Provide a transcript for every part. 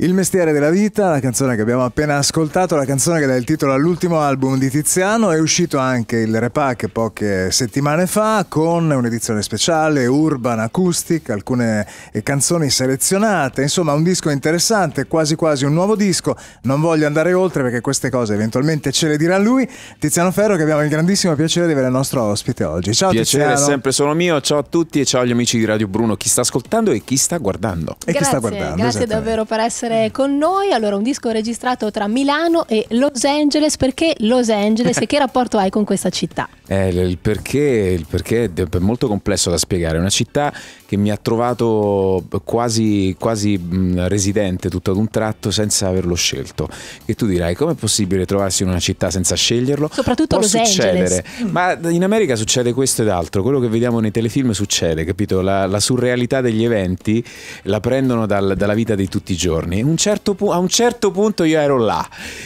Il mestiere della vita, la canzone che abbiamo appena ascoltato, la canzone che dà il titolo all'ultimo album di Tiziano, è uscito anche il repack poche settimane fa con un'edizione speciale, urban, acoustic, alcune eh, canzoni selezionate, insomma un disco interessante, quasi quasi un nuovo disco, non voglio andare oltre perché queste cose eventualmente ce le dirà lui, Tiziano Ferro che abbiamo il grandissimo piacere di avere il nostro ospite oggi. Ciao piacere Tiziano. Piacere sempre sono mio, ciao a tutti e ciao agli amici di Radio Bruno, chi sta ascoltando e chi sta guardando. E grazie, chi sta guardando. Grazie davvero per essere essere con noi. Allora, un disco registrato tra Milano e Los Angeles. Perché Los Angeles e che rapporto hai con questa città? Eh, il, perché, il perché è molto complesso da spiegare. È una città che mi ha trovato quasi, quasi residente tutto ad un tratto senza averlo scelto. E tu dirai, com'è possibile trovarsi in una città senza sceglierlo? Soprattutto Può Los succedere. Angeles. Mm. Ma in America succede questo ed altro, quello che vediamo nei telefilm succede, capito? La, la surrealità degli eventi la prendono dal, dalla vita di tutti i giorni. Un certo pu- a un certo punto io ero là.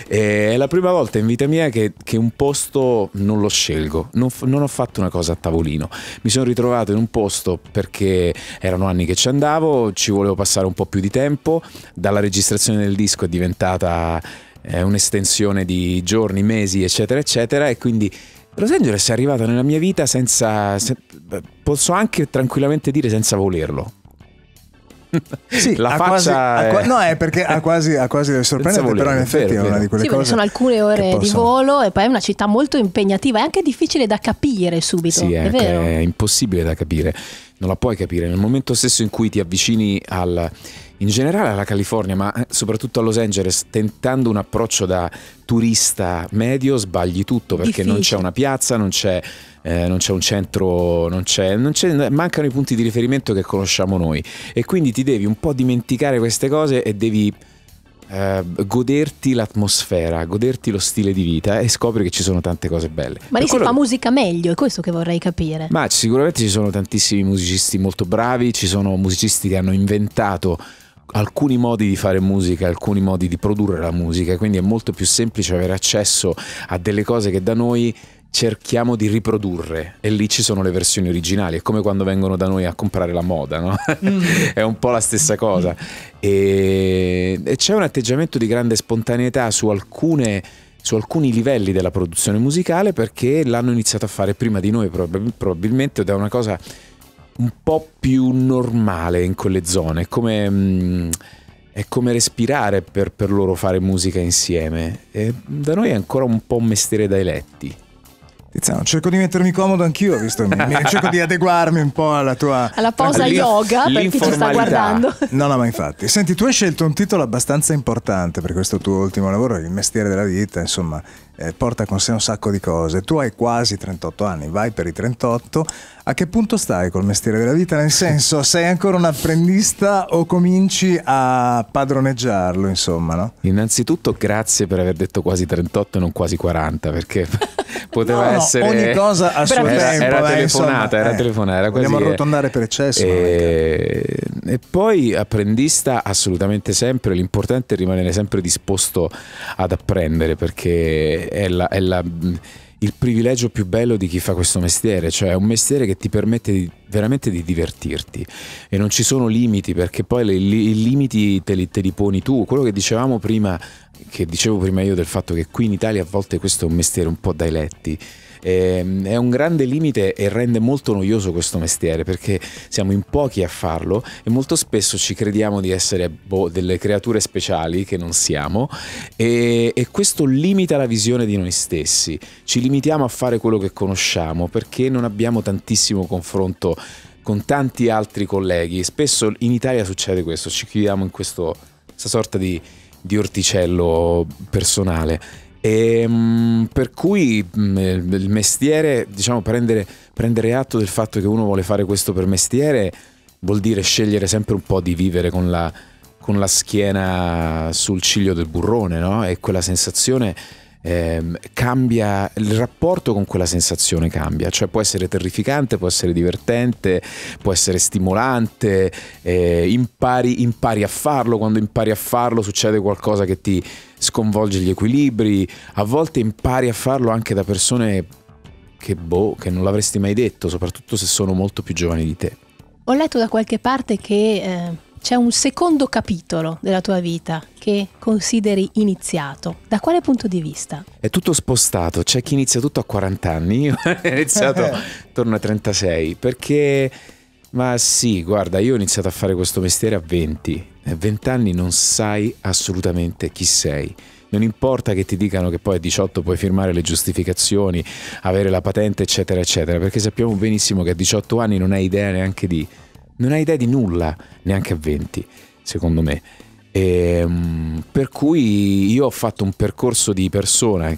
Eh, è la prima volta in vita mia che, che un posto non lo scelgo, non, non ho fatto una cosa a tavolino. Mi sono ritrovato in un posto perché erano anni che ci andavo, ci volevo passare un po' più di tempo, dalla registrazione del disco è diventata eh, un'estensione di giorni, mesi, eccetera, eccetera, e quindi Los Angeles è arrivata nella mia vita senza, se, posso anche tranquillamente dire senza volerlo sì, la faccia quasi, è... no è perché ha quasi, ha quasi deve sorprendere però in effetti vero, è una di quelle sì, cose sono alcune ore possono... di volo e poi è una città molto impegnativa è anche difficile da capire subito sì, è, è, impossibile da capire non la puoi capire nel momento stesso in cui ti avvicini al in generale alla California, ma eh, soprattutto a Los Angeles, tentando un approccio da turista medio, sbagli tutto perché Difficile. non c'è una piazza, non c'è eh, non c'è un centro, non c'è, non c'è, mancano i punti di riferimento che conosciamo noi e quindi ti devi un po' dimenticare queste cose e devi eh, goderti l'atmosfera, goderti lo stile di vita e scopri che ci sono tante cose belle. Ma lì si fa che... musica meglio, è questo che vorrei capire. Ma sicuramente ci sono tantissimi musicisti molto bravi, ci sono musicisti che hanno inventato alcuni modi di fare musica, alcuni modi di produrre la musica, quindi è molto più semplice avere accesso a delle cose che da noi cerchiamo di riprodurre e lì ci sono le versioni originali, è come quando vengono da noi a comprare la moda, no? Mm. è un po' la stessa cosa. E, e c'è un atteggiamento di grande spontaneità su, alcune, su alcuni livelli della produzione musicale perché l'hanno iniziato a fare prima di noi probab- probabilmente ed è una cosa un po' più normale in quelle zone, come... Mh, mm, è come respirare per, per, loro fare musica insieme. E da noi è ancora un po' un mestiere dai letti. Tiziano, cerco di mettermi comodo anch'io, visto mi, mi cerco di adeguarmi un po' alla tua alla posa yoga per chi ci sta guardando. No, no, ma infatti. Senti, tu hai scelto un titolo abbastanza importante per questo tuo ultimo lavoro, il mestiere della vita, insomma, eh, porta con sé un sacco di cose. Tu hai quasi 38 anni, vai per i 38, a che punto stai col mestiere della vita? Nel senso, sei ancora un apprendista o cominci a padroneggiarlo, insomma, no? Innanzitutto grazie per aver detto quasi 38 e non quasi 40, perché poteva no, essere... ogni cosa a suo era, tempo. Era eh, telefonata, insomma, era eh, telefonata. Era quasi vogliamo arrotondare per eccesso. E... Eh, e poi apprendista assolutamente sempre, l'importante è rimanere sempre disposto ad apprendere, perché è la... È la il privilegio più bello di chi fa questo mestiere, cioè è un mestiere che ti permette di, veramente di divertirti e non ci sono limiti perché poi i limiti te li, te li poni tu. Quello che dicevamo prima, che dicevo prima io del fatto che qui in Italia a volte questo è un mestiere un po' dai letti Ehm, è un grande limite e rende molto noioso questo mestiere perché siamo in pochi a farlo e molto spesso ci crediamo di essere boh, delle creature speciali che non siamo e, e questo limita la visione di noi stessi, ci limitiamo a fare quello che conosciamo perché non abbiamo tantissimo confronto con tanti altri colleghi. Spesso in Italia succede questo, ci chiudiamo in questo, questa sorta di, di orticello personale. E, ehm, per cui mm, eh, il mestiere, diciamo, prendere, prendere, atto del fatto che uno vuole fare questo per mestiere vuol dire scegliere sempre un po' di vivere con la, con la schiena sul ciglio del burrone, no? E quella sensazione eh, cambia, il rapporto con quella sensazione cambia, cioè può essere terrificante, può essere divertente, può essere stimolante, eh, impari, impari a farlo, quando impari a farlo succede qualcosa che ti sconvolge gli equilibri, a volte impari a farlo anche da persone che, boh, che non l'avresti mai detto, soprattutto se sono molto più giovani di te. Ho letto da qualche parte che eh, c'è un secondo capitolo della tua vita che consideri iniziato. Da quale punto di vista? È tutto spostato, c'è chi inizia tutto a 40 anni, io ho iniziato intorno a 36, perché... Ma sì, guarda, io ho iniziato a fare questo mestiere a 20 a eh, 20 anni non sai assolutamente chi sei. Non importa che ti dicano che poi a 18 puoi firmare le giustificazioni, avere la patente, eccetera, eccetera, perché sappiamo benissimo che a 18 anni non hai idea neanche di... non hai idea di nulla, neanche a 20, secondo me. E, ehm, per cui io ho fatto un percorso di persona, eh,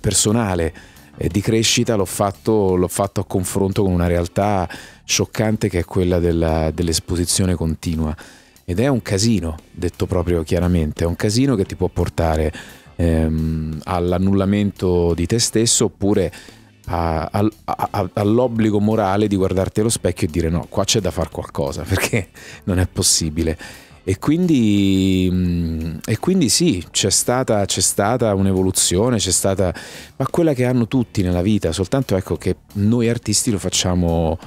personale, eh, di crescita, l'ho fatto, fatto, a confronto con una realtà scioccante che è quella dell'esposizione continua ed è un casino, detto proprio chiaramente, è un casino che ti può portare ehm, all'annullamento di te stesso oppure a, a, a, all'obbligo morale di guardarti allo specchio e dire no, qua c'è da fare qualcosa perché non è possibile. E quindi, mm, e quindi sì, c'è stata, c'è stata un'evoluzione, c'è stata, ma quella che hanno tutti nella vita, soltanto ecco che noi artisti lo facciamo,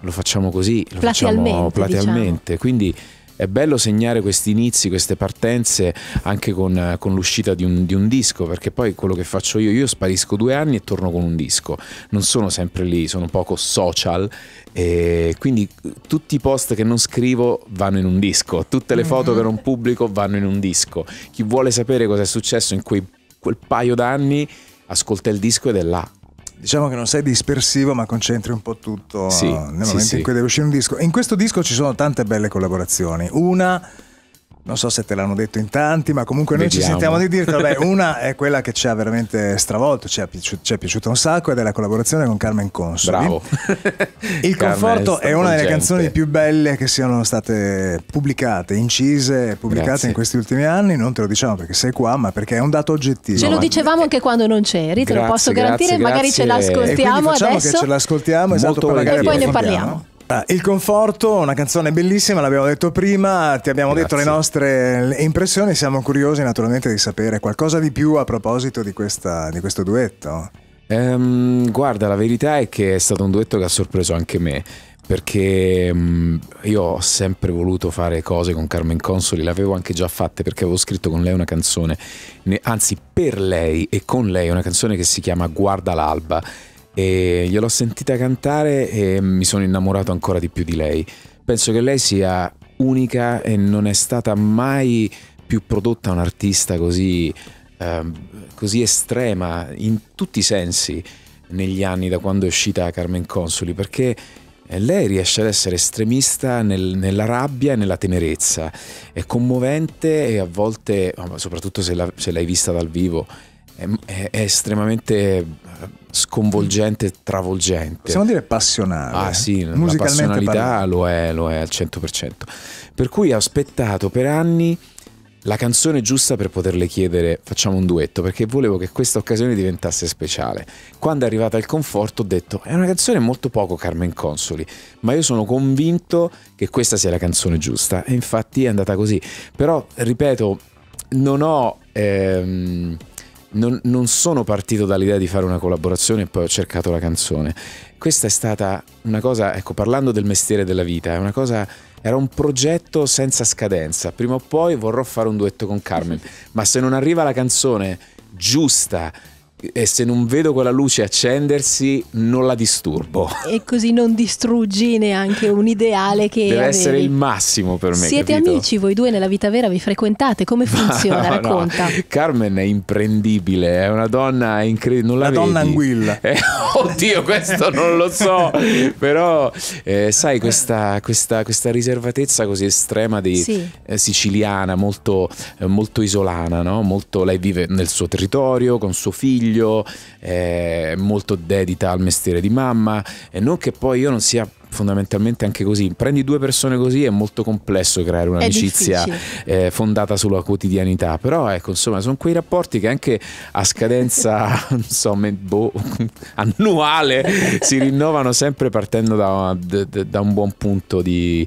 lo facciamo così, lo platealmente, facciamo platealmente. Diciamo. Quindi è bello segnare questi inizi, queste partenze anche con, con l'uscita di, di un, disco, perché poi quello che faccio io, io sparisco due anni e torno con un disco, non sono sempre lì, sono poco social, e quindi tutti i post che non scrivo vanno in un disco, tutte le foto che mm-hmm. non pubblico vanno in un disco. Chi vuole sapere cosa è successo in quei, quel paio d'anni ascolta il disco ed è là diciamo che non sei dispersivo ma concentri un po' tutto sì, eh, nel momento sì, in cui deve uscire un disco. In questo disco ci sono tante belle collaborazioni. Una non so se te l'hanno detto in tanti, ma comunque noi Vediamo. ci sentiamo di dirtelo. Beh, una è quella che ci ha veramente stravolto, ci è, piaci- ci è, piaciuta un sacco ed è la collaborazione con Carmen Consoli. Bravo. Il Conforto è, è una delle canzoni più belle che siano state pubblicate, incise, pubblicate Grazie. in questi ultimi anni. Non te lo diciamo perché sei qua, ma perché è un dato oggettivo. Ce lo dicevamo anche quando non c'eri, te grazie, lo posso garantire, grazie, magari ce l'ascoltiamo e adesso. Che ce l'ascoltiamo, esatto, e poi ne parliamo. Ah, il conforto, una canzone bellissima, l'abbiamo detto prima, ti abbiamo Grazie. detto le nostre impressioni, siamo curiosi naturalmente di sapere qualcosa di più a proposito di, questa, di questo duetto. Um, guarda, la verità è che è stato un duetto che ha sorpreso anche me perché um, io ho sempre voluto fare cose con Carmen Consoli, l'avevo anche già fatta perché avevo scritto con lei una canzone, ne, anzi per lei e con lei una canzone che si chiama Guarda l'alba e gliel'ho sentita cantare e mi sono innamorato ancora di più di lei. Penso che lei sia unica e non è stata mai più prodotta un'artista così, eh, così estrema in tutti i sensi negli anni da quando è uscita Carmen Consoli perché lei riesce ad essere estremista nel, nella rabbia e nella tenerezza, è commovente e a volte, soprattutto se, la, se l'hai vista dal vivo, è, è, estremamente sconvolgente, travolgente. Possiamo dire passionale. Ah eh? sì, la passionalità lo è, lo è al 100%. Per cui ho aspettato per anni la canzone giusta per poterle chiedere facciamo un duetto perché volevo che questa occasione diventasse speciale. Quando è arrivata il conforto ho detto è una canzone molto poco Carmen Consoli, ma io sono convinto che questa sia la canzone giusta e infatti è andata così. Però ripeto, non ho ehm, non, non sono partito dall'idea di fare una collaborazione e poi ho cercato la canzone. Questa è stata una cosa, ecco, parlando del mestiere della vita, è una cosa era un progetto senza scadenza. Prima o poi vorrò fare un duetto con Carmen, ma se non arriva la canzone giusta e se non vedo quella luce accendersi non la disturbo. E così non distruggi neanche un ideale che... Deve avevi. essere il massimo per me. Siete capito? amici voi due nella vita vera, vi frequentate, come funziona? No, Racconta. No. Carmen è imprendibile, è una donna incredibile. La, donna anguilla. Eh, oddio, questo non lo so, però eh, sai questa, questa, questa, riservatezza così estrema di sì. eh, siciliana, molto, eh, molto isolana, no? molto, lei vive nel suo territorio, con suo figlio figlio, è molto dedita al mestiere di mamma, e non che poi io non sia fondamentalmente anche così. Prendi due persone così è molto complesso creare un'amicizia eh, fondata sulla quotidianità, però ecco, insomma, sono quei rapporti che anche a scadenza insomma, boh, annuale si rinnovano sempre partendo da, da, da un buon punto di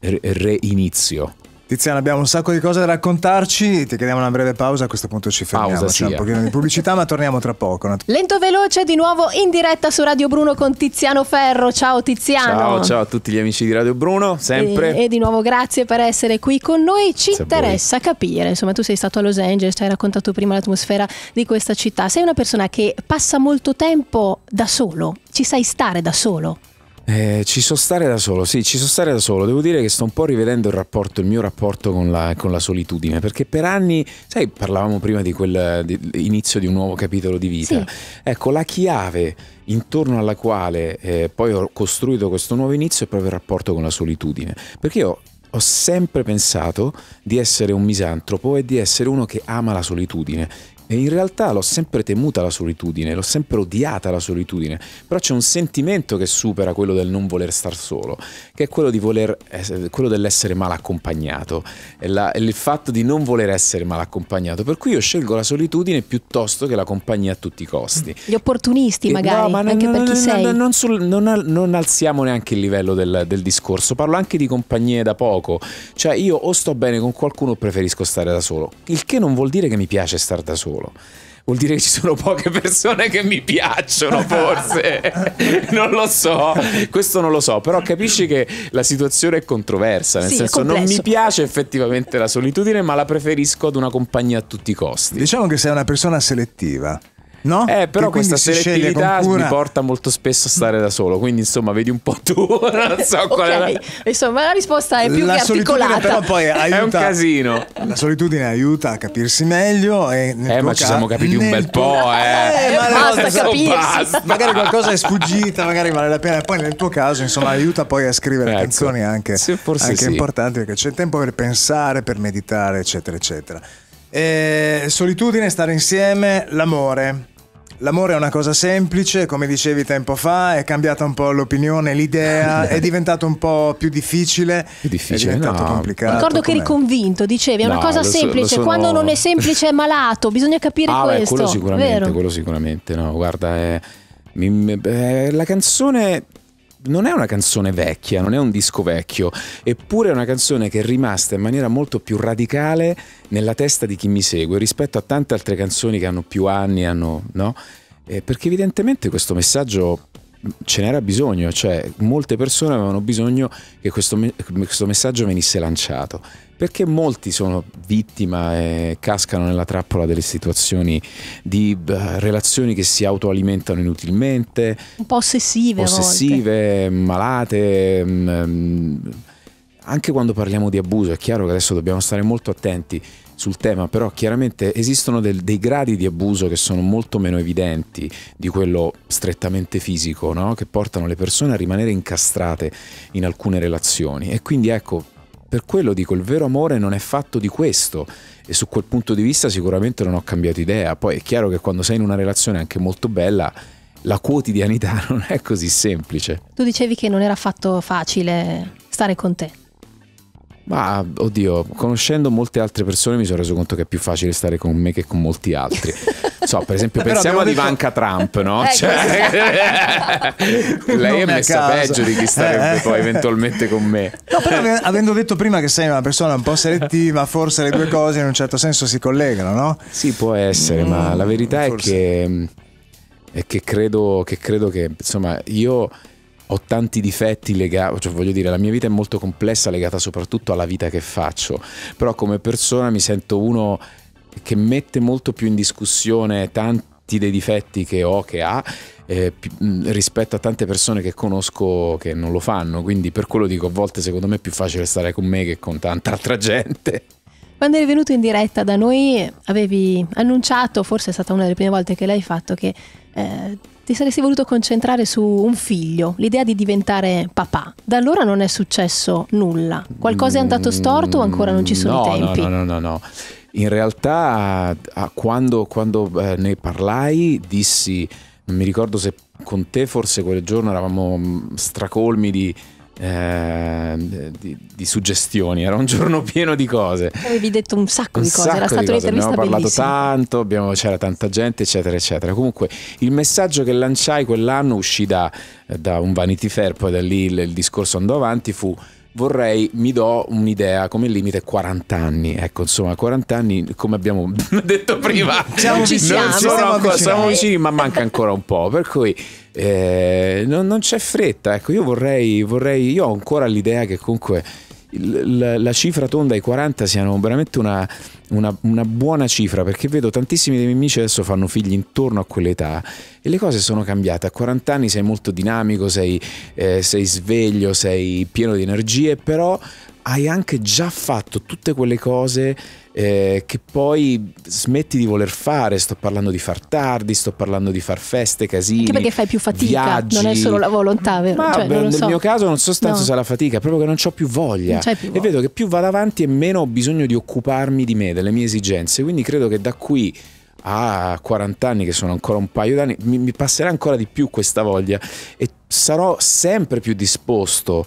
reinizio. Tiziana, abbiamo un sacco di cose da raccontarci, ti chiediamo una breve pausa, a questo punto ci fermiamo, pausa, c'è sì. un pochino di pubblicità, ma torniamo tra poco. Lento veloce di nuovo in diretta su Radio Bruno con Tiziano Ferro. Ciao Tiziano. Ciao, ciao a tutti gli amici di Radio Bruno, sempre. E, e di nuovo grazie per essere qui con noi, ci Se interessa capire, insomma, tu sei stato a Los Angeles, ci hai raccontato prima l'atmosfera di questa città. Sei una persona che passa molto tempo da solo, ci sai stare da solo? Eh, ci so stare da solo, sì, ci so stare da solo. Devo dire che sto un po' rivedendo il rapporto, il mio rapporto con la, con la solitudine, perché per anni, sai, parlavamo prima di quell'inizio di, di un nuovo capitolo di vita. Sì. Ecco, la chiave intorno alla quale eh, poi ho costruito questo nuovo inizio è proprio il rapporto con la solitudine, perché io ho sempre pensato di essere un misantropo e di essere uno che ama la solitudine e in realtà l'ho sempre temuta la solitudine, l'ho sempre odiata la solitudine, però c'è un sentimento che supera quello del non voler star solo, che è quello, voler, quello dell'essere mal accompagnato, è, la, è il fatto di non voler essere mal accompagnato, per cui io scelgo la solitudine piuttosto che la compagnia a tutti i costi. Mm. Gli opportunisti e magari, no, ma anche non, per non, chi non, sei. Non, sul, non, alziamo neanche il livello del, del discorso, parlo anche di compagnie da poco, cioè io o sto bene con qualcuno o preferisco stare da solo, il che non vuol dire che mi piace stare da solo solo. Vuol dire che ci sono poche persone che mi piacciono, forse. non lo so, questo non lo so, però capisci che la situazione è controversa, nel sì, senso non mi piace effettivamente la solitudine, ma la preferisco ad una compagnia a tutti i costi. Diciamo che sei una persona selettiva. No? Eh, però questa selettività mi porta molto spesso a stare da solo, quindi insomma vedi un po' tu, non so okay. qual è. La... Insomma la risposta è più la che articolata. Però poi aiuta, è un casino. La solitudine aiuta a capirsi meglio. eh, ma ci siamo capiti un bel po', eh. eh ma eh, basta cosa, capirsi. Basta. Magari qualcosa è sfuggita, magari vale la pena. poi nel tuo caso insomma aiuta poi a scrivere ecco. canzoni anche, sì, anche sì. importanti perché c'è tempo per pensare, per meditare, eccetera, eccetera. Eh, solitudine, stare insieme, l'amore. L'amore è una cosa semplice, come dicevi tempo fa, è cambiata un po' l'opinione, l'idea, ah, è eh. diventato un po' più difficile, più difficile è diventato no. complicato. Ricordo che eri convinto, dicevi, è una no, cosa semplice, sono... quando non è semplice è malato, bisogna capire ah, questo. Beh, quello sicuramente, Vero? quello sicuramente, no, guarda, è... Eh, eh, la canzone non è una canzone vecchia, non è un disco vecchio, eppure è una canzone che è rimasta in maniera molto più radicale nella testa di chi mi segue rispetto a tante altre canzoni che hanno più anni, hanno, no? eh, perché evidentemente questo messaggio ce n'era bisogno, cioè molte persone avevano bisogno che questo, me questo messaggio venisse lanciato, perché molti sono vittima e cascano nella trappola delle situazioni di relazioni che si autoalimentano inutilmente, un po' ossessive, ossessive malate. Mh, mm, mm, anche quando parliamo di abuso è chiaro che adesso dobbiamo stare molto attenti sul tema, però chiaramente esistono del, dei gradi di abuso che sono molto meno evidenti di quello strettamente fisico, no? che portano le persone a rimanere incastrate in alcune relazioni. E quindi ecco, per quello dico, il vero amore non è fatto di questo e su quel punto di vista sicuramente non ho cambiato idea. Poi è chiaro che quando sei in una relazione anche molto bella, la quotidianità non è così semplice. Tu dicevi che non era affatto facile stare con te. Ma oddio, conoscendo molte altre persone mi sono reso conto che è più facile stare con me che con molti altri. So, per esempio, pensiamo a Ivanka detto... Trump, no? Eh, cioè, lei è messa peggio di chi starebbe eh, poi eventualmente con me. No, però avendo detto prima che sei una persona un po' selettiva, forse le due cose in un certo senso si collegano, no? Sì, può essere, mm, ma la verità forse. è che, mm, è che credo che, credo che insomma, io ho tanti difetti legati, cioè voglio dire, la mia vita è molto complessa, legata soprattutto alla vita che faccio, però come persona mi sento uno che mette molto più in discussione tanti dei difetti che ho, che ha, eh, rispetto a tante persone che conosco che non lo fanno, quindi per quello dico a volte secondo me è più facile stare con me che con tanta altra gente. Quando eri venuto in diretta da noi avevi annunciato, forse è stata una delle prime volte che l'hai fatto, che eh, ti saresti voluto concentrare su un figlio, l'idea di diventare papà. Da allora non è successo nulla. Qualcosa è andato mm, storto o ancora non ci sono no, i tempi? No, no, no, no. no. In realtà, quando, quando, eh, ne parlai, dissi, non mi ricordo se con te forse quel giorno eravamo mm, stracolmi di Ehm, di, di, suggestioni, era un giorno pieno di cose. Avevi detto un sacco un di cose, sacco era stata un'intervista bellissima. Abbiamo bellissimo. parlato tanto, c'era tanta gente, eccetera, eccetera. Comunque il messaggio che lanciai quell'anno uscì da, da un Vanity Fair, poi da lì il, il discorso andò avanti, fu vorrei, mi do un'idea, come limite 40 anni. Ecco, insomma, 40 anni, come abbiamo detto prima, siamo vicini, non sono ancora, siamo vicini, ma manca ancora un po'. Per cui eh, non, non, c'è fretta. Ecco, io vorrei, vorrei, io ho ancora l'idea che comunque la, la cifra tonda ai 40 siano veramente una, una, una, buona cifra perché vedo tantissimi dei miei amici adesso fanno figli intorno a quell'età e le cose sono cambiate. A 40 anni sei molto dinamico, sei, eh, sei sveglio, sei pieno di energie, però hai anche già fatto tutte quelle cose eh, che poi smetti di voler fare, sto parlando di far tardi, sto parlando di far feste, casini. Anche perché fai più fatica, viaggi. non è solo la volontà, vero? Ma cioè, beh, nel so. mio caso non so tanto no. se la fatica, proprio che non ho più voglia. Più voglia. E vedo che più vado avanti e meno ho bisogno di occuparmi di me, delle mie esigenze. Quindi credo che da qui a 40 anni, che sono ancora un paio d'anni, mi, mi passerà ancora di più questa voglia. E sarò sempre più disposto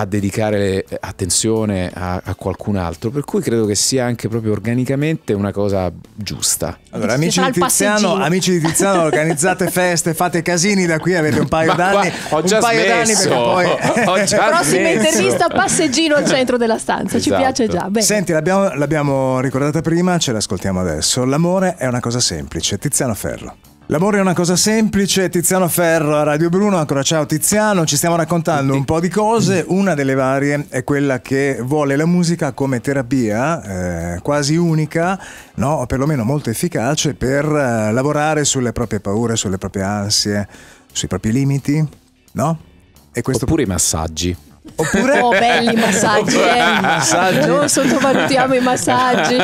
a dedicare attenzione a, a, qualcun altro, per cui credo che sia anche proprio organicamente una cosa giusta. Allora, amici di, Tiziano, amici di, Tiziano, organizzate feste, fate casini, da qui avete un paio d'anni. Ho già un paio d'anni perché poi... ho già Prossima smesso. intervista, passeggino al centro della stanza, esatto. ci piace già. Bene. Senti, l'abbiamo, l'abbiamo ricordata prima, ce l'ascoltiamo adesso. L'amore è una cosa semplice. Tiziano Ferro. L'amore è una cosa semplice, Tiziano Ferro, Radio Bruno, ancora ciao Tiziano, ci stiamo raccontando un po' di cose, una delle varie è quella che vuole la musica come terapia eh, quasi unica, no? o perlomeno molto efficace per eh, lavorare sulle proprie paure, sulle proprie ansie, sui propri limiti, no? E questo... Oppure i massaggi. Oppure oh, belli massaggi, eh. massaggi. Non sottovalutiamo i massaggi.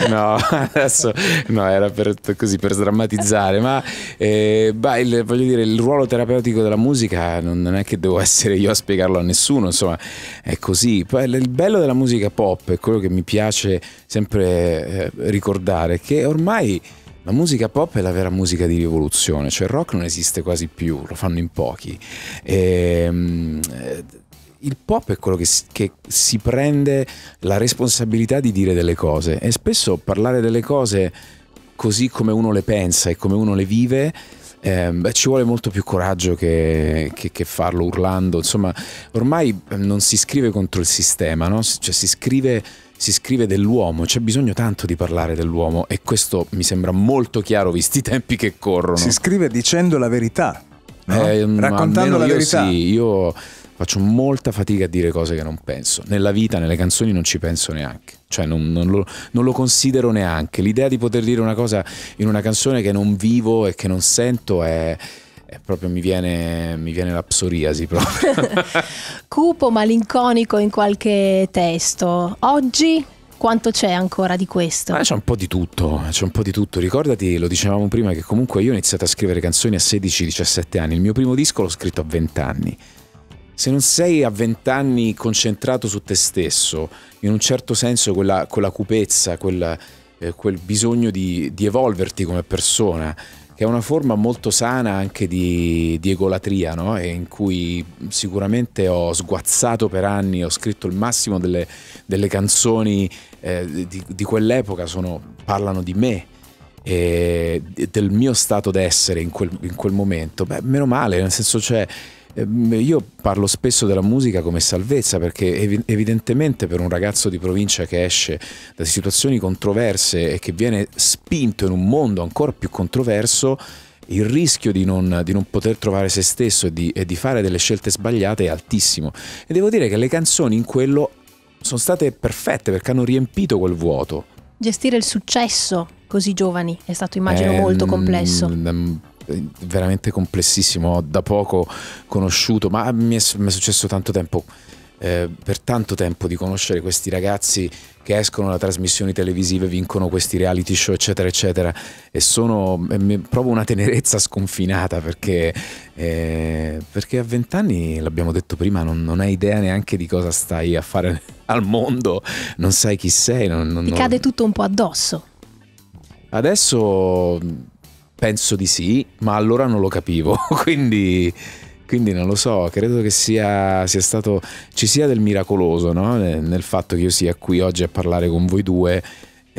No, adesso no, era per, così per sdrammatizzare, ma eh, bah, il, voglio dire, il ruolo terapeutico della musica non, non, è che devo essere io a spiegarlo a nessuno, insomma, è così. Il bello della musica pop è quello che mi piace sempre eh, ricordare che ormai la musica pop è la vera musica di rivoluzione, cioè il rock non esiste quasi più, lo fanno in pochi. E, ehm, eh, il pop è quello che si, che si prende la responsabilità di dire delle cose e spesso parlare delle cose così come uno le pensa e come uno le vive eh, beh, ci vuole molto più coraggio che, che, che, farlo urlando. Insomma, ormai ehm, non si scrive contro il sistema, no? cioè, si scrive, si scrive dell'uomo, c'è bisogno tanto di parlare dell'uomo e questo mi sembra molto chiaro visti i tempi che corrono. Si scrive dicendo la verità, no? eh, raccontando la verità. Io sì, io faccio molta fatica a dire cose che non penso. Nella vita, nelle canzoni non ci penso neanche, cioè non, non, lo, non, lo, considero neanche. L'idea di poter dire una cosa in una canzone che non vivo e che non sento è... è proprio mi viene, mi viene la psoriasi proprio. Cupo, malinconico in qualche testo. Oggi quanto c'è ancora di questo? Ma eh, c'è un po' di tutto, eh, c'è un po' di tutto. Ricordati, lo dicevamo prima, che comunque io ho iniziato a scrivere canzoni a 16-17 anni. Il mio primo disco l'ho scritto a 20 anni se non sei a vent'anni concentrato su te stesso, in un certo senso quella, quella cupezza, quella, eh, quel bisogno di, di, evolverti come persona, che è una forma molto sana anche di, di egolatria, no? in cui sicuramente ho sguazzato per anni, ho scritto il massimo delle, delle canzoni eh, di, di quell'epoca, parlano di me E del mio stato d'essere in quel, in quel momento, beh, meno male, nel senso cioè Ehm, io parlo spesso della musica come salvezza perché evidentemente per un ragazzo di provincia che esce da situazioni controverse e che viene spinto in un mondo ancora più controverso, il rischio di non, di non, poter trovare se stesso e di, e di, fare delle scelte sbagliate è altissimo. E devo dire che le canzoni in quello sono state perfette perché hanno riempito quel vuoto. Gestire il successo così giovani è stato immagino eh, molto ehm, complesso. Mm, mm, veramente complessissimo, ho da poco conosciuto, ma mi è, mi è successo tanto tempo, eh, per tanto tempo di conoscere questi ragazzi che escono da trasmissioni televisive, vincono questi reality show, eccetera, eccetera, e sono e provo una tenerezza sconfinata perché, eh, perché a vent'anni, l'abbiamo detto prima, non, non, hai idea neanche di cosa stai a fare al mondo, non sai chi sei. Non, non, Ti cade tutto un po' addosso. Adesso Penso di sì, ma allora non lo capivo, quindi, quindi non lo so, credo che sia, sia stato, ci sia del miracoloso no? nel fatto che io sia qui oggi a parlare con voi due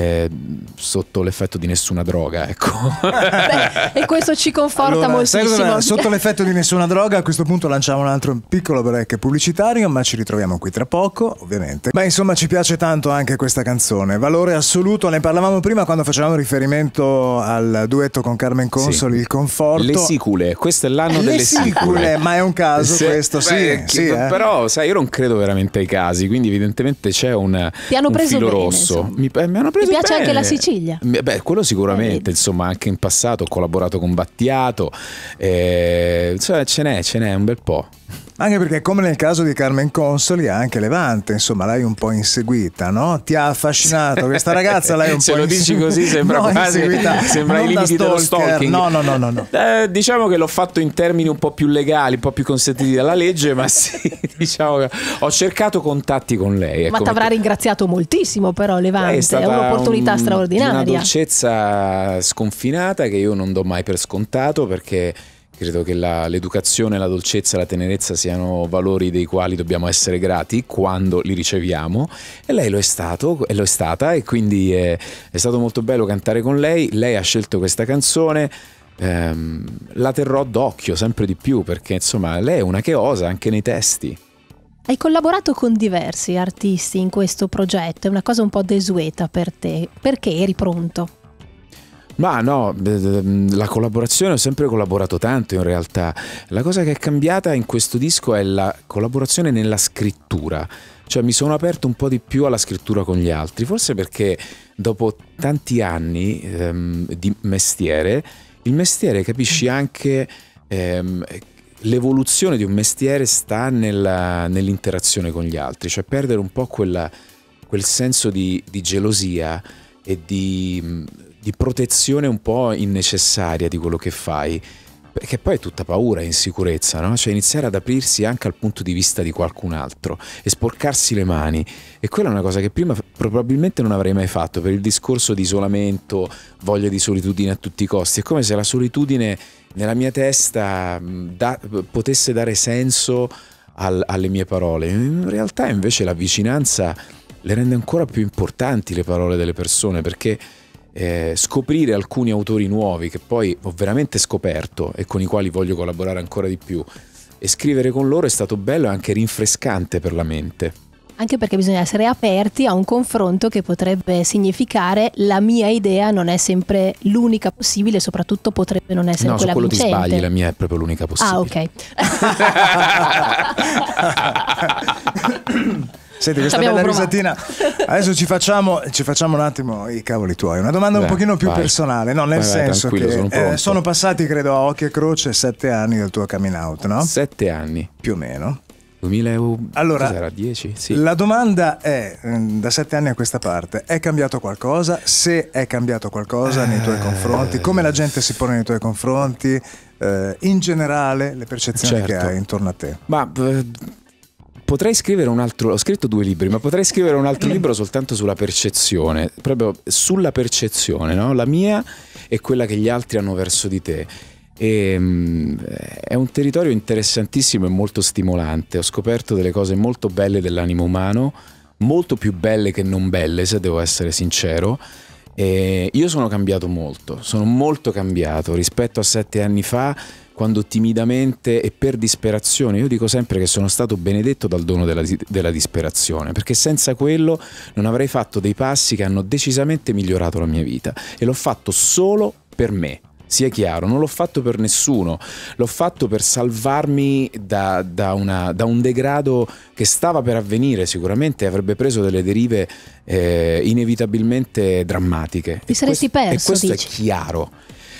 eh, sotto l'effetto di nessuna droga, ecco. Beh, e questo ci conforta allora, moltissimo. Serve, sotto l'effetto di nessuna droga, a questo punto lanciamo un altro piccolo break pubblicitario, ma ci ritroviamo qui tra poco, ovviamente. Beh, insomma, ci piace tanto anche questa canzone, valore assoluto, ne parlavamo prima quando facevamo riferimento al duetto con Carmen Consoli, sì. il conforto. Le sicule, questo è l'anno Le delle sicule. sicule. ma è un caso Se, questo, beh, sì. sì eh. Però, sai, io non credo veramente ai casi, quindi evidentemente c'è un, un filo bene, rosso. Mi, eh, mi hanno preso piace bene. anche la Sicilia. Beh, quello sicuramente, eh, insomma, anche in passato ho collaborato con Battiato, eh, cioè, ce n'è, ce n'è un bel po'. Anche perché, come nel caso di Carmen Consoli, anche Levante, insomma, l'hai un po' inseguita, no? Ti ha affascinato questa ragazza, l'hai un Se po' Se lo dici così sembra no, quasi inseguita. sembra non i limiti stalker, dello stalking. No, no, no, no. no. Eh, diciamo che l'ho fatto in termini un po' più legali, un po' più consentiti dalla legge, ma sì, diciamo che ho cercato contatti con lei. Ma ecco, ti avrà ringraziato moltissimo però Levante, è, stata, è oh, uno un'opportunità straordinaria. Una dolcezza sconfinata che io non do mai per scontato perché credo che l'educazione, la, dolcezza la tenerezza siano valori dei quali dobbiamo essere grati quando li riceviamo e lei lo è stato e lo è stata e quindi è, è stato molto bello cantare con lei, lei ha scelto questa canzone ehm, la terrò d'occhio sempre di più perché insomma lei è una che osa anche nei testi. Hai collaborato con diversi artisti in questo progetto, è una cosa un po' desueta per te. Perché eri pronto? Ma no, la collaborazione ho sempre collaborato tanto in realtà. La cosa che è cambiata in questo disco è la collaborazione nella scrittura. Cioè mi sono aperto un po' di più alla scrittura con gli altri, forse perché dopo tanti anni ehm, di mestiere, il mestiere capisci anche ehm, l'evoluzione di un mestiere sta nella, nell'interazione con gli altri, cioè perdere un po' quella, quel senso di, di gelosia e di, di protezione un po' innecessaria di quello che fai perché poi è tutta paura e insicurezza, no? Cioè iniziare ad aprirsi anche al punto di vista di qualcun altro e sporcarsi le mani. E quella è una cosa che prima probabilmente non avrei mai fatto per il discorso di isolamento, voglia di solitudine a tutti i costi. È come se la solitudine nella mia testa da, potesse dare senso al, alle mie parole. In realtà invece la vicinanza le rende ancora più importanti le parole delle persone perché eh, scoprire alcuni autori nuovi che poi ho veramente scoperto e con i quali voglio collaborare ancora di più e scrivere con loro è stato bello e anche rinfrescante per la mente. Anche perché bisogna essere aperti a un confronto che potrebbe significare la mia idea non è sempre l'unica possibile, soprattutto potrebbe non essere no, quella vincente. No, quello ti sbagli, la mia è proprio l'unica possibile. Ah, ok. Senti, questa C'abbiamo bella provato. risatina. Adesso ci facciamo, ci facciamo, un attimo i cavoli tuoi. Una domanda Beh, un pochino più vai. personale, no? Nel vai, senso vai, che sono, eh, sono, passati, credo, a occhio e croce sette anni dal tuo coming out, no? Sette anni. Più o meno. 2000 Allora, Sì. la domanda è, mm, da sette anni a questa parte, è cambiato qualcosa? Se è cambiato qualcosa nei tuoi eh, confronti, come la gente si pone nei tuoi confronti? Eh, in generale, le percezioni certo. che hai intorno a te. Ma eh, potrei scrivere un altro, ho scritto due libri, ma potrei scrivere un altro libro soltanto sulla percezione, proprio sulla percezione, no? la mia e quella che gli altri hanno verso di te. E, ehm, è un territorio interessantissimo e molto stimolante, ho scoperto delle cose molto belle dell'animo umano, molto più belle che non belle, se devo essere sincero. E io sono cambiato molto, sono molto cambiato rispetto a sette anni fa quando timidamente e per disperazione, io dico sempre che sono stato benedetto dal dono della, della disperazione, perché senza quello non avrei fatto dei passi che hanno decisamente migliorato la mia vita e l'ho fatto solo per me, sia chiaro, non l'ho fatto per nessuno, l'ho fatto per salvarmi da, da, una, da, un degrado che stava per avvenire sicuramente avrebbe preso delle derive eh, inevitabilmente drammatiche. Ti saresti questo, perso. E questo dici. è chiaro,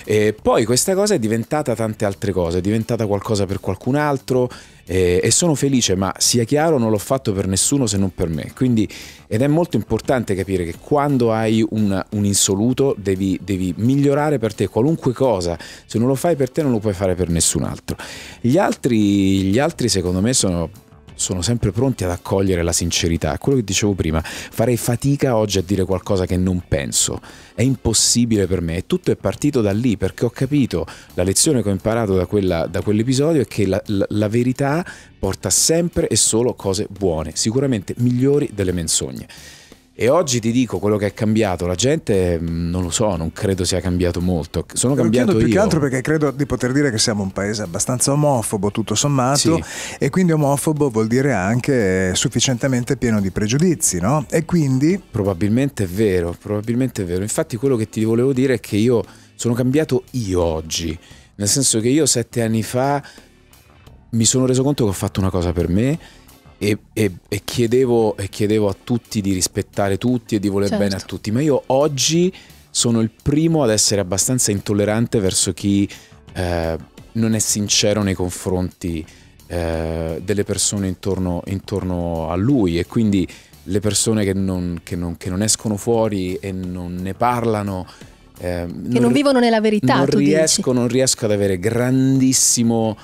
e poi questa cosa è diventata tante altre cose, è diventata qualcosa per qualcun altro e, e sono felice, ma sia chiaro non l'ho fatto per nessuno se non per me. Quindi, ed è molto importante capire che quando hai un, un insoluto devi, devi, migliorare per te qualunque cosa, se non lo fai per te non lo puoi fare per nessun altro. Gli altri, gli altri secondo me sono sono sempre pronti ad accogliere la sincerità. Quello che dicevo prima, farei fatica oggi a dire qualcosa che non penso. È impossibile per me tutto è partito da lì perché ho capito la lezione che ho imparato da, quella, da quell'episodio è che la, la, la verità porta sempre e solo cose buone, sicuramente migliori delle menzogne. E oggi ti dico quello che è cambiato, la gente mm, non lo so, non credo sia cambiato molto. Sono cambiato più io. che altro perché credo di poter dire che siamo un paese abbastanza omofobo tutto sommato sì. e quindi omofobo vuol dire anche sufficientemente pieno di pregiudizi, no? E quindi probabilmente è vero, probabilmente è vero. Infatti quello che ti volevo dire è che io sono cambiato io oggi, nel senso che io sette anni fa mi sono reso conto che ho fatto una cosa per me e, e, e, chiedevo, e, chiedevo, a tutti di rispettare tutti e di voler certo. bene a certo. tutti, ma io oggi sono il primo ad essere abbastanza intollerante verso chi eh, non è sincero nei confronti eh, delle persone intorno, intorno, a lui e quindi le persone che non, che non, che non escono fuori e non ne parlano. Eh, che non, non, vivono nella verità. Non, riesco, non riesco ad avere grandissimo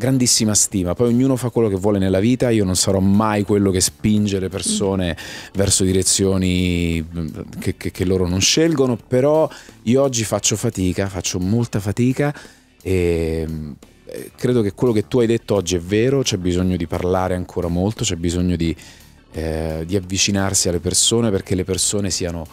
grandissima stima, poi ognuno fa quello che vuole nella vita, io non sarò mai quello che spinge le persone verso direzioni che, che, che loro non scelgono, però io oggi faccio fatica, faccio molta fatica e eh, credo che quello che tu hai detto oggi è vero, c'è bisogno di parlare ancora molto, c'è bisogno di, eh, di avvicinarsi alle persone perché le persone siano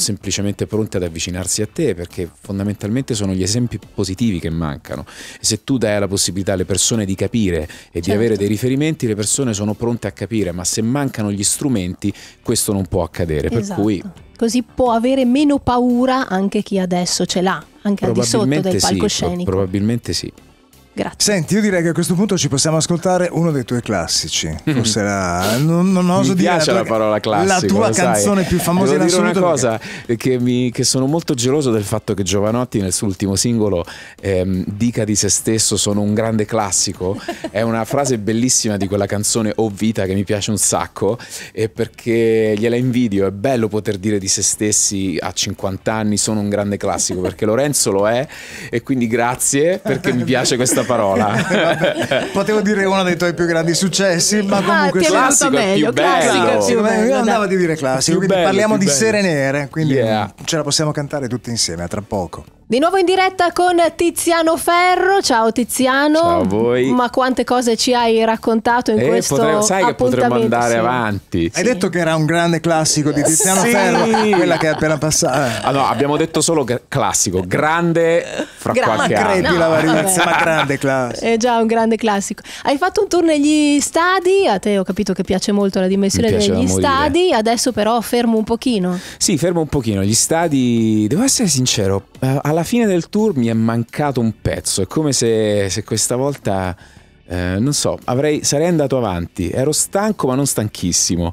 semplicemente pronte ad avvicinarsi a te perché fondamentalmente sono gli esempi positivi che mancano se tu dai la possibilità alle persone di capire e certo. di avere certo. dei riferimenti le persone sono pronte a capire ma se mancano gli strumenti questo non può accadere esatto. per cui così può avere meno paura anche chi adesso ce l'ha anche al di sotto del palcoscenico sì, probabilmente sì Grazie. Senti, io direi che a questo punto ci possiamo ascoltare uno dei tuoi classici. Mm-hmm. Forse la, non, non oso mi dire piace la, tua, la parola classica. La tua canzone sai. più famosa Devo in assoluto. Una cosa perché... che, mi, che, sono molto geloso del fatto che Giovanotti nel suo ultimo singolo ehm, dica di se stesso sono un grande classico. È una frase bellissima di quella canzone O oh vita che mi piace un sacco e perché gliela invidio. È bello poter dire di se stessi a 50 anni sono un grande classico perché Lorenzo lo è e quindi grazie perché mi piace questa questa parola. Vabbè, potevo dire uno dei tuoi più grandi successi, ma comunque ah, classico, meglio, classico, più bello. Io andavo a dire classico, quindi bello, parliamo di bello. Sere Nere, quindi yeah. ce la possiamo cantare tutti insieme a tra poco. Di nuovo in diretta con Tiziano Ferro. Ciao Tiziano. Ciao a voi. Ma quante cose ci hai raccontato in eh, questo potremmo, sai che potremmo andare sì. avanti. Hai sì. detto che era un grande classico di Tiziano sì. Ferro, quella che è appena passata. Eh. Ah, no, abbiamo detto solo classico, grande fra Gra- qualche ma crepi anno. la variazione, ma grande classico. È già un grande classico. Hai fatto un tour negli stadi, a te ho capito che piace molto la dimensione degli stadi, adesso però fermo un pochino. Sì, fermo un pochino. Gli stadi, devo essere sincero, Uh, alla fine del tour mi è mancato un pezzo, è come se, se questa volta, uh, non so, avrei, sarei andato avanti, ero stanco ma non stanchissimo.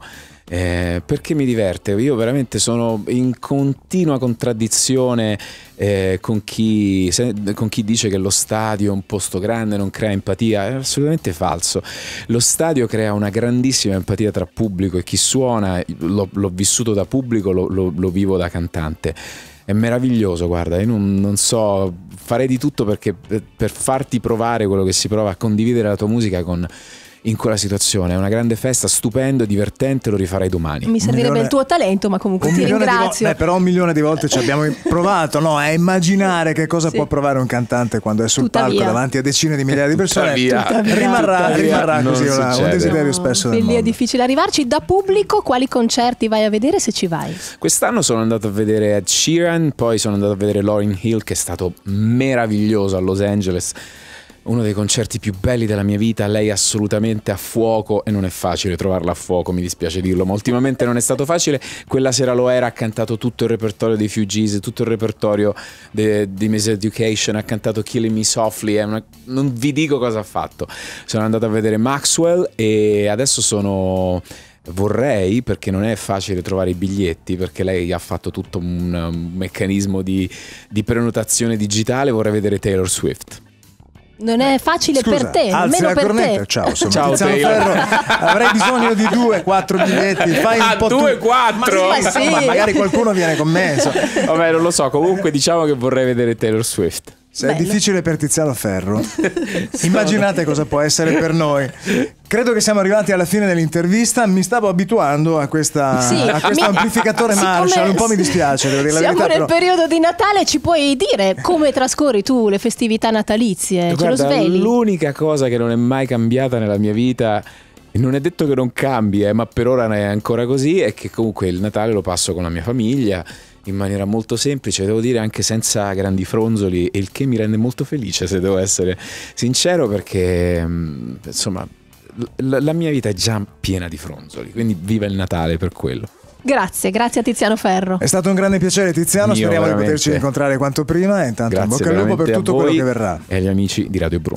Eh, perché mi diverte. Io veramente sono in continua contraddizione eh, con, chi, se, con, chi, dice che lo stadio è un posto grande, non crea empatia. È assolutamente falso. Lo stadio crea una grandissima empatia tra pubblico e chi suona. L'ho, vissuto da pubblico, lo, lo, lo vivo da cantante è meraviglioso, guarda, io non, non so, farei di tutto perché, per farti provare quello che si prova, a condividere la tua musica con in quella situazione. È una grande festa, stupendo, divertente, lo rifarei domani. Mi servirebbe milione... il tuo talento, ma comunque un ti ringrazio. Vo- Beh, però un milione di volte ci abbiamo provato no, a immaginare che cosa sì. può provare un cantante quando è sul Tuttavia. palco davanti a decine di migliaia di persone. Tuttavia. Tuttavia. Rimarrà, rimarrà così una, un desiderio no, spesso. Lì è difficile arrivarci. Da pubblico, quali concerti vai a vedere se ci vai? Quest'anno sono andato a vedere Ed Sheeran, poi sono andato a vedere Lauryn Hill, che è stato meraviglioso a Los Angeles uno dei concerti più belli della mia vita, lei è assolutamente a fuoco e non è facile trovarla a fuoco, mi dispiace dirlo, ma ultimamente non è stato facile, quella sera lo era, ha cantato tutto il repertorio dei Fugees, tutto il repertorio di Education, ha cantato Killing Me Softly, una... non vi dico cosa ha fatto, sono andato a vedere Maxwell e adesso sono vorrei, perché non è facile trovare i biglietti, perché lei ha fatto tutto un meccanismo di, di prenotazione digitale, vorrei vedere Taylor Swift. Non è facile Scusa, per te, almeno per cornetta. te. Ciao, sono Ciao, Tiziano Ferro. Avrei bisogno di due, quattro biglietti. Fai un ah, po' due, tu... quattro. Ma, sì, ma, sì. ma, magari qualcuno viene con me. So. Vabbè, non lo so. Comunque, diciamo che vorrei vedere Taylor Swift. Se Bello. è difficile per Tiziano Ferro, immaginate cosa può essere per noi. Credo che siamo arrivati alla fine dell'intervista. Mi stavo abituando a, questa, sì, a questo mi... amplificatore Marshall. Un po' mi dispiace. Devo dire la siamo verità, nel però... periodo di Natale. Ci puoi dire come trascorri tu le festività natalizie? Guarda, L'unica cosa che non è mai cambiata nella mia vita non è detto che non cambi, eh, ma per ora è ancora così, è che comunque il Natale lo passo con la mia famiglia in maniera molto semplice, devo dire anche senza grandi fronzoli, il che mi rende molto felice se devo essere sincero perché mm, insomma la, la mia vita è già piena di fronzoli, quindi viva il Natale per quello. Grazie, grazie a Tiziano Ferro. È stato un grande piacere Tiziano, Io speriamo veramente. di poterci incontrare quanto prima e intanto grazie, in bocca al lupo per tutto quello che verrà. E agli amici di Radio Bruno.